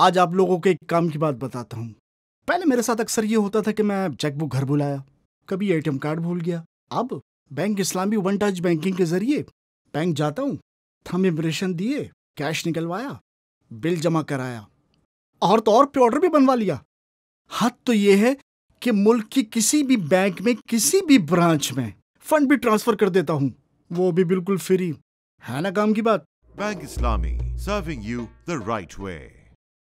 आज आप लोगों के एक काम की बात बताता हूँ पहले मेरे साथ अक्सर ये होता था कि मैं चेकबुक घर बुलाया कभी एटीएम कार्ड भूल गया अब bank Islami one touch banking के जरिए बैंक जाता हूँ थम इम्प्रेशन दिए कैश निकलवाया बिल जमा कराया और तो और पे ऑर्डर भी बनवा लिया हद तो ये है कि मुल्क की किसी भी बैंक में किसी भी ब्रांच में फंड भी ट्रांसफर कर देता हूँ वो भी बिल्कुल फ्री है ना काम की बात bank Islami serving you the right way